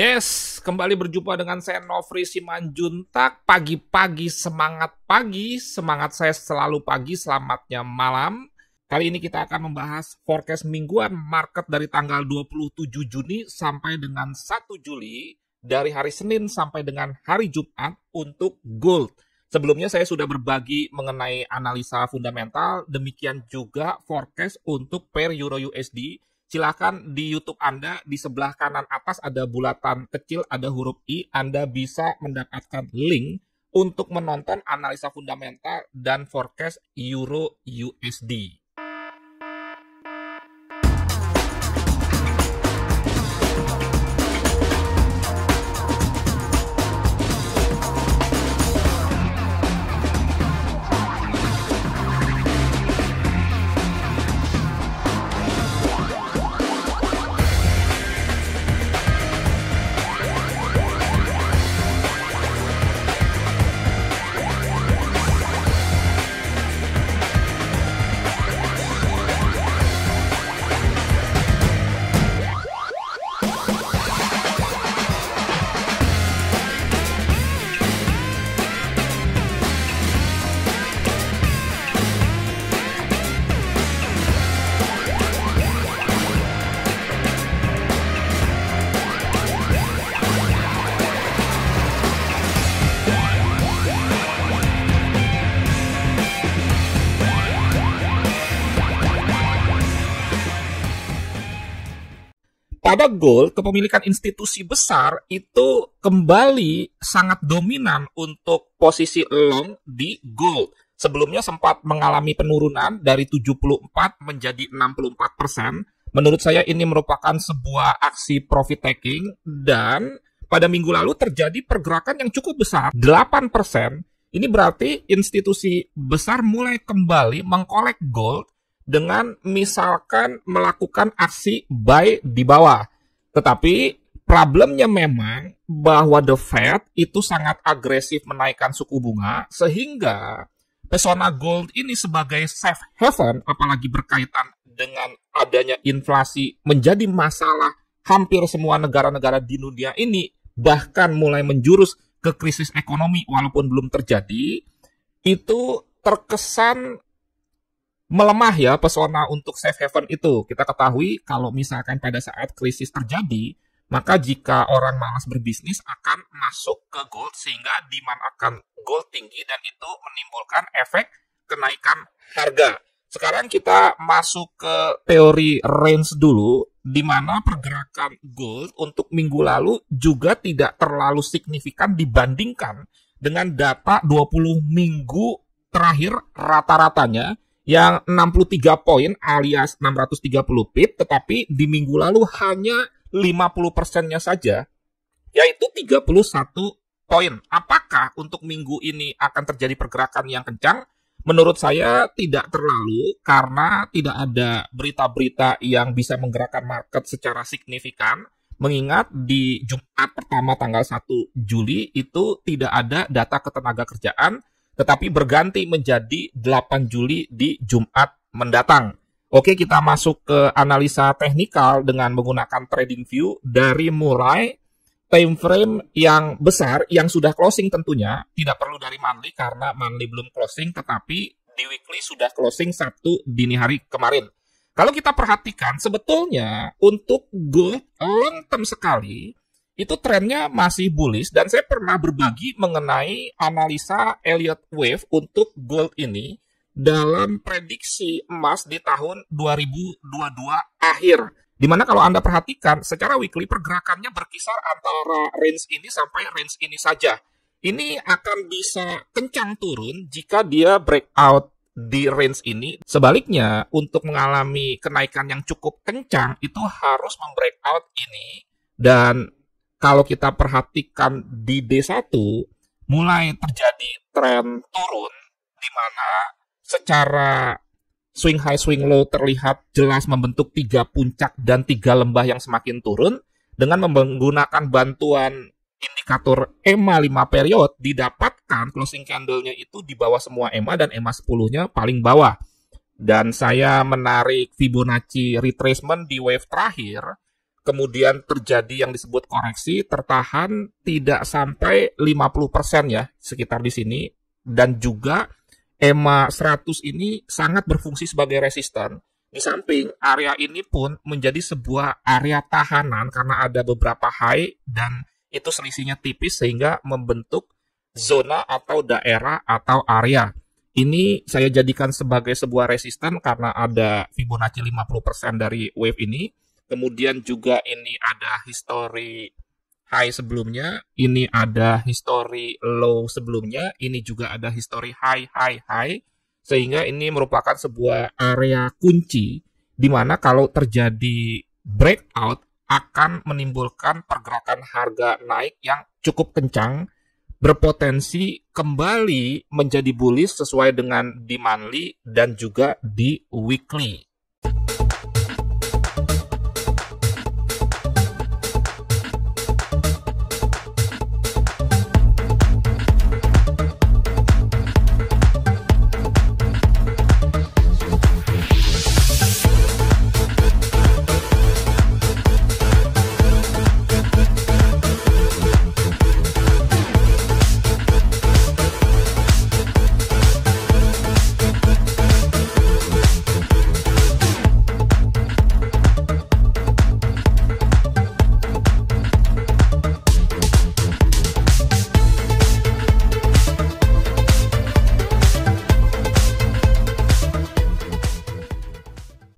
Yes, kembali berjumpa dengan saya Novri Simanjuntak. Pagi-pagi semangat pagi, semangat saya selalu pagi, selamatnya malam. Kali ini kita akan membahas forecast mingguan market dari tanggal 27 Juni sampai dengan 1 Juli dari hari Senin sampai dengan hari Jumat untuk gold. Sebelumnya saya sudah berbagi mengenai analisa fundamental, demikian juga forecast untuk per Euro USD silahkan di YouTube Anda di sebelah kanan atas ada bulatan kecil, ada huruf I. Anda bisa mendapatkan link untuk menonton analisa fundamental dan forecast Euro USD. pada gold, kepemilikan institusi besar itu kembali sangat dominan untuk posisi long di gold. Sebelumnya sempat mengalami penurunan dari 74 menjadi 64 persen. Menurut saya ini merupakan sebuah aksi profit taking dan pada minggu lalu terjadi pergerakan yang cukup besar, 8 persen. Ini berarti institusi besar mulai kembali mengkolek gold dengan misalkan melakukan aksi buy di bawah. Tetapi problemnya memang bahwa The Fed itu sangat agresif menaikkan suku bunga sehingga pesona gold ini sebagai safe haven apalagi berkaitan dengan adanya inflasi menjadi masalah hampir semua negara-negara di dunia ini bahkan mulai menjurus ke krisis ekonomi walaupun belum terjadi itu terkesan melemah ya pesona untuk safe haven itu. Kita ketahui kalau misalkan pada saat krisis terjadi, maka jika orang malas berbisnis akan masuk ke gold sehingga demand akan gold tinggi dan itu menimbulkan efek kenaikan harga. Sekarang kita masuk ke teori range dulu, di mana pergerakan gold untuk minggu lalu juga tidak terlalu signifikan dibandingkan dengan data 20 minggu terakhir rata-ratanya yang 63 poin alias 630 pip, tetapi di minggu lalu hanya 50 persennya saja, yaitu 31 poin. Apakah untuk minggu ini akan terjadi pergerakan yang kencang? Menurut saya tidak terlalu karena tidak ada berita-berita yang bisa menggerakkan market secara signifikan. Mengingat di Jumat pertama tanggal 1 Juli itu tidak ada data ketenaga kerjaan tetapi berganti menjadi 8 Juli di Jumat mendatang. Oke, kita masuk ke analisa teknikal dengan menggunakan trading view dari mulai time frame yang besar yang sudah closing tentunya, tidak perlu dari monthly karena monthly belum closing tetapi di weekly sudah closing Sabtu dini hari kemarin. Kalau kita perhatikan sebetulnya untuk gold long term sekali itu trennya masih bullish dan saya pernah berbagi mengenai analisa Elliott Wave untuk gold ini dalam prediksi emas di tahun 2022 akhir. Dimana kalau Anda perhatikan secara weekly pergerakannya berkisar antara range ini sampai range ini saja. Ini akan bisa kencang turun jika dia breakout di range ini. Sebaliknya, untuk mengalami kenaikan yang cukup kencang itu harus membreakout ini dan kalau kita perhatikan di D1 mulai terjadi tren turun di mana secara swing high swing low terlihat jelas membentuk tiga puncak dan tiga lembah yang semakin turun dengan menggunakan bantuan indikator EMA 5 period didapatkan closing candle-nya itu di bawah semua EMA dan EMA 10-nya paling bawah. Dan saya menarik Fibonacci retracement di wave terakhir kemudian terjadi yang disebut koreksi tertahan tidak sampai 50% ya sekitar di sini dan juga EMA 100 ini sangat berfungsi sebagai resisten. Di samping area ini pun menjadi sebuah area tahanan karena ada beberapa high dan itu selisihnya tipis sehingga membentuk zona atau daerah atau area. Ini saya jadikan sebagai sebuah resisten karena ada Fibonacci 50% dari wave ini kemudian juga ini ada history high sebelumnya, ini ada history low sebelumnya, ini juga ada history high, high, high, sehingga ini merupakan sebuah area kunci di mana kalau terjadi breakout akan menimbulkan pergerakan harga naik yang cukup kencang, berpotensi kembali menjadi bullish sesuai dengan di monthly dan juga di weekly.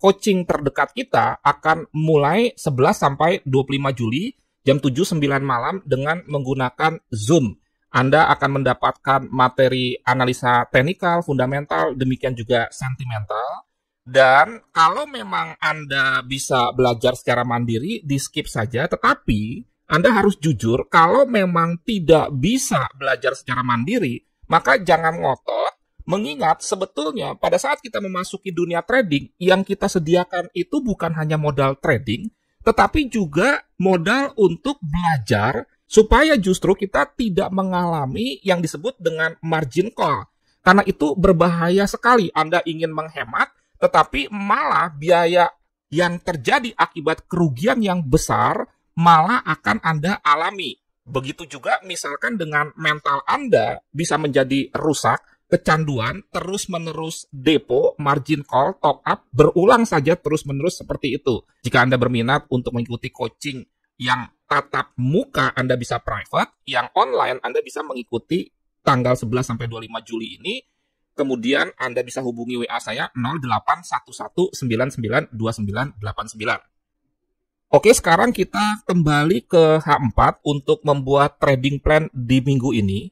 coaching terdekat kita akan mulai 11 sampai 25 Juli jam 7 9 malam dengan menggunakan Zoom. Anda akan mendapatkan materi analisa teknikal, fundamental, demikian juga sentimental. Dan kalau memang Anda bisa belajar secara mandiri, di skip saja. Tetapi Anda harus jujur, kalau memang tidak bisa belajar secara mandiri, maka jangan ngotot Mengingat sebetulnya pada saat kita memasuki dunia trading, yang kita sediakan itu bukan hanya modal trading, tetapi juga modal untuk belajar supaya justru kita tidak mengalami yang disebut dengan margin call. Karena itu berbahaya sekali Anda ingin menghemat, tetapi malah biaya yang terjadi akibat kerugian yang besar malah akan Anda alami. Begitu juga misalkan dengan mental Anda bisa menjadi rusak kecanduan terus-menerus depo, margin call, top up, berulang saja terus-menerus seperti itu. Jika Anda berminat untuk mengikuti coaching yang tatap muka Anda bisa private, yang online Anda bisa mengikuti tanggal 11 sampai 25 Juli ini. Kemudian Anda bisa hubungi WA saya 0811992989. Oke, sekarang kita kembali ke H4 untuk membuat trading plan di minggu ini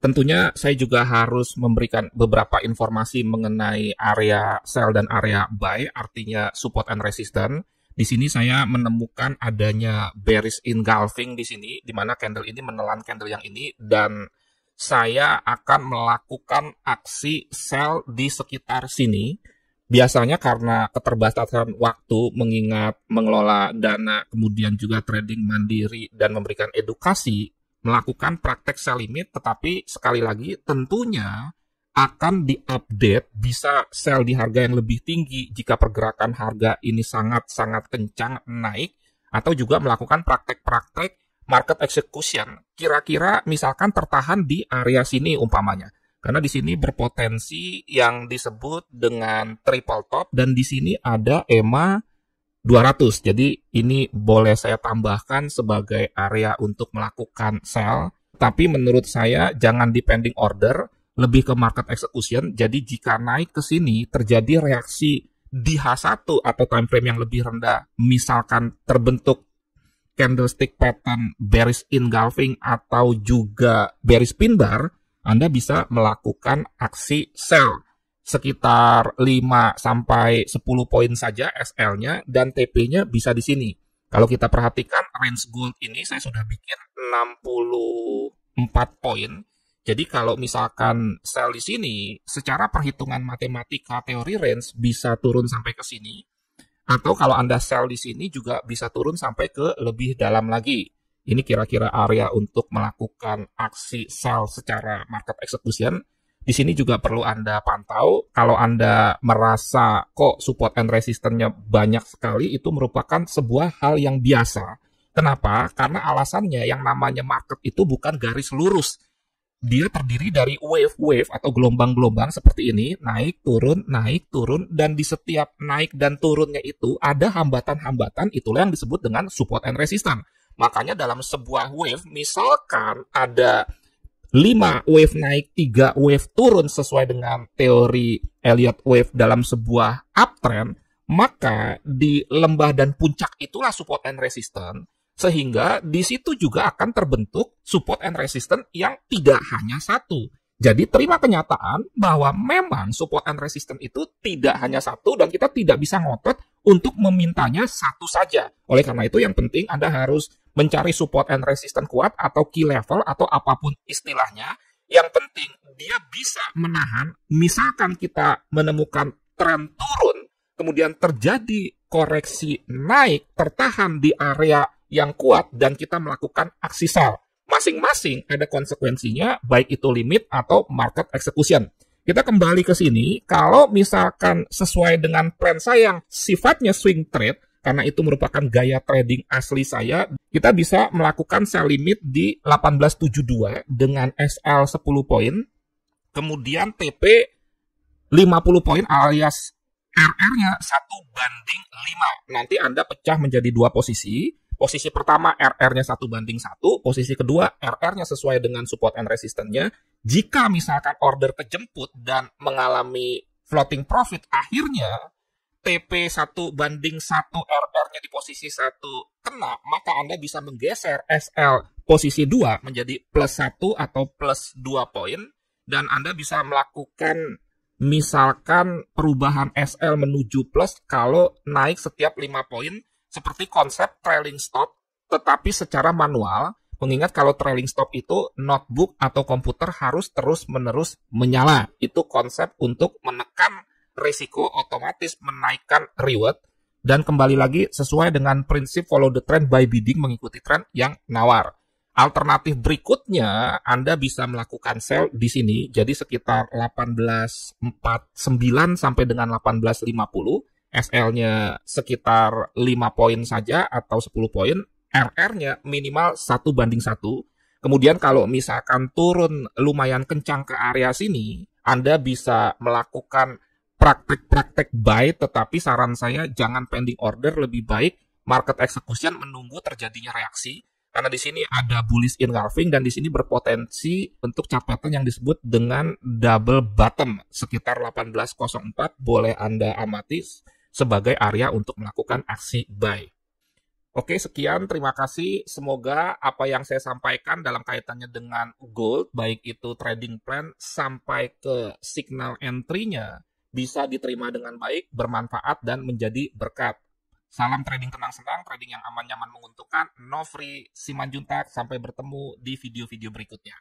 tentunya saya juga harus memberikan beberapa informasi mengenai area sell dan area buy, artinya support and resistance. Di sini saya menemukan adanya bearish engulfing di sini, di mana candle ini menelan candle yang ini, dan saya akan melakukan aksi sell di sekitar sini. Biasanya karena keterbatasan waktu mengingat mengelola dana, kemudian juga trading mandiri dan memberikan edukasi, melakukan praktek sell limit, tetapi sekali lagi tentunya akan diupdate bisa sell di harga yang lebih tinggi jika pergerakan harga ini sangat-sangat kencang naik atau juga melakukan praktek-praktek market execution kira-kira misalkan tertahan di area sini umpamanya karena di sini berpotensi yang disebut dengan triple top dan di sini ada EMA 200. Jadi ini boleh saya tambahkan sebagai area untuk melakukan sell, tapi menurut saya jangan depending order, lebih ke market execution. Jadi jika naik ke sini terjadi reaksi di H1 atau time frame yang lebih rendah, misalkan terbentuk candlestick pattern bearish engulfing atau juga bearish pin bar, Anda bisa melakukan aksi sell sekitar 5 sampai 10 poin saja SL-nya dan TP-nya bisa di sini. Kalau kita perhatikan range gold ini saya sudah bikin 64 poin. Jadi kalau misalkan sell di sini secara perhitungan matematika teori range bisa turun sampai ke sini atau kalau Anda sell di sini juga bisa turun sampai ke lebih dalam lagi. Ini kira-kira area untuk melakukan aksi sell secara market execution di sini juga perlu Anda pantau. Kalau Anda merasa kok support and resistance-nya banyak sekali, itu merupakan sebuah hal yang biasa. Kenapa? Karena alasannya yang namanya market itu bukan garis lurus. Dia terdiri dari wave-wave atau gelombang-gelombang seperti ini, naik, turun, naik, turun, dan di setiap naik dan turunnya itu ada hambatan-hambatan, itulah yang disebut dengan support and resistance. Makanya dalam sebuah wave, misalkan ada 5 nah. wave naik, 3 wave turun sesuai dengan teori Elliot wave dalam sebuah uptrend, maka di lembah dan puncak itulah support and resistance sehingga di situ juga akan terbentuk support and resistance yang tidak hanya satu. Jadi terima kenyataan bahwa memang support and resistance itu tidak hanya satu dan kita tidak bisa ngotot untuk memintanya satu saja. Oleh karena itu yang penting Anda harus mencari support and resistance kuat atau key level atau apapun istilahnya. Yang penting dia bisa menahan. Misalkan kita menemukan tren turun, kemudian terjadi koreksi naik tertahan di area yang kuat dan kita melakukan aksi sell. Masing-masing ada konsekuensinya baik itu limit atau market execution. Kita kembali ke sini, kalau misalkan sesuai dengan plan saya yang sifatnya swing trade, karena itu merupakan gaya trading asli saya, kita bisa melakukan sell limit di 1872 dengan SL 10 poin, kemudian TP 50 poin alias RR-nya 1 banding 5. Nanti Anda pecah menjadi dua posisi. Posisi pertama RR-nya 1 banding 1, posisi kedua RR-nya sesuai dengan support and resistance-nya. Jika misalkan order kejemput dan mengalami floating profit, akhirnya TP 1 banding 1 RR-nya di posisi 1 kena, maka Anda bisa menggeser SL posisi 2 menjadi plus 1 atau plus 2 poin, dan Anda bisa melakukan misalkan perubahan SL menuju plus kalau naik setiap 5 poin, seperti konsep trailing stop, tetapi secara manual, mengingat kalau trailing stop itu notebook atau komputer harus terus-menerus menyala. Itu konsep untuk menekan risiko otomatis menaikkan reward dan kembali lagi sesuai dengan prinsip follow the trend by bidding mengikuti trend yang nawar. Alternatif berikutnya Anda bisa melakukan sell di sini jadi sekitar 1849 sampai dengan 1850 SL-nya sekitar 5 poin saja atau 10 poin, RR-nya minimal 1 banding 1. Kemudian kalau misalkan turun lumayan kencang ke area sini, Anda bisa melakukan praktek-praktek buy, tetapi saran saya jangan pending order, lebih baik market execution menunggu terjadinya reaksi, karena di sini ada bullish engulfing dan di sini berpotensi untuk capaian yang disebut dengan double bottom sekitar 1804 boleh Anda amati sebagai area untuk melakukan aksi buy. Oke, sekian. Terima kasih. Semoga apa yang saya sampaikan dalam kaitannya dengan gold, baik itu trading plan sampai ke signal entry-nya, bisa diterima dengan baik, bermanfaat, dan menjadi berkat. Salam trading tenang-senang, trading yang aman-nyaman menguntungkan. No Novri Simanjuntak, sampai bertemu di video-video berikutnya.